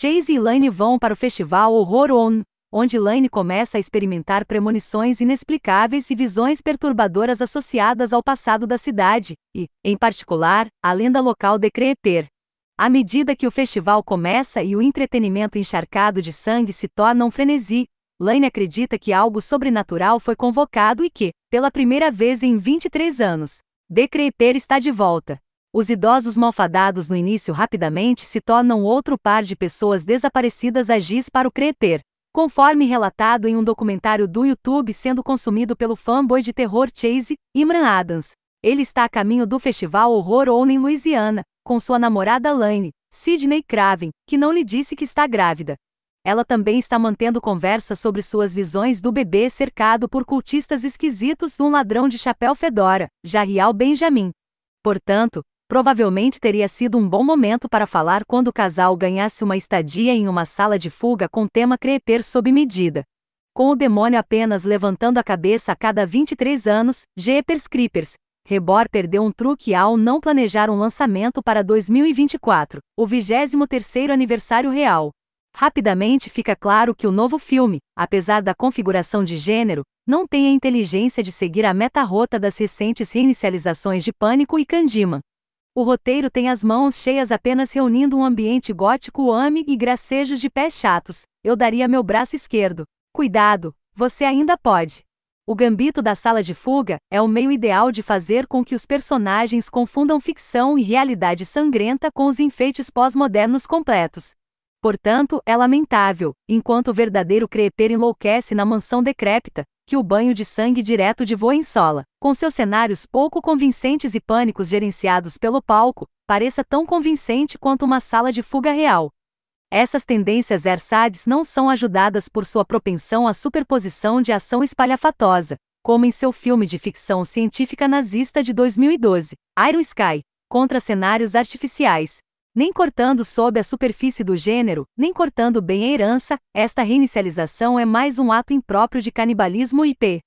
Chase e Lane vão para o festival Horror On, onde Lane começa a experimentar premonições inexplicáveis e visões perturbadoras associadas ao passado da cidade, e, em particular, à lenda local de Creeper. À medida que o festival começa e o entretenimento encharcado de sangue se torna um frenesi, Lane acredita que algo sobrenatural foi convocado e que, pela primeira vez em 23 anos, Decreper está de volta. Os idosos malfadados no início rapidamente se tornam outro par de pessoas desaparecidas a giz para o creper, conforme relatado em um documentário do YouTube sendo consumido pelo fanboy de terror Chase, Imran Adams. Ele está a caminho do festival Horror Own em Louisiana, com sua namorada Lane, Sidney Craven, que não lhe disse que está grávida. Ela também está mantendo conversa sobre suas visões do bebê cercado por cultistas esquisitos e um ladrão de chapéu fedora, Jarial Benjamin. Portanto, provavelmente teria sido um bom momento para falar quando o casal ganhasse uma estadia em uma sala de fuga com tema creper sob medida. Com o demônio apenas levantando a cabeça a cada 23 anos, Jeepers Creepers, Rebor perdeu um truque ao não planejar um lançamento para 2024, o 23º aniversário real. Rapidamente fica claro que o novo filme, apesar da configuração de gênero, não tem a inteligência de seguir a meta rota das recentes reinicializações de Pânico e Candyman. O roteiro tem as mãos cheias apenas reunindo um ambiente gótico ame e gracejos de pés chatos. Eu daria meu braço esquerdo. Cuidado, você ainda pode. O gambito da sala de fuga é o meio ideal de fazer com que os personagens confundam ficção e realidade sangrenta com os enfeites pós-modernos completos. Portanto, é lamentável, enquanto o verdadeiro creper enlouquece na mansão decrépita, que o banho de sangue direto de sola, com seus cenários pouco convincentes e pânicos gerenciados pelo palco, pareça tão convincente quanto uma sala de fuga real. Essas tendências ersades não são ajudadas por sua propensão à superposição de ação espalhafatosa, como em seu filme de ficção científica nazista de 2012, Iron Sky, contra cenários artificiais, nem cortando sob a superfície do gênero, nem cortando bem a herança, esta reinicialização é mais um ato impróprio de canibalismo IP.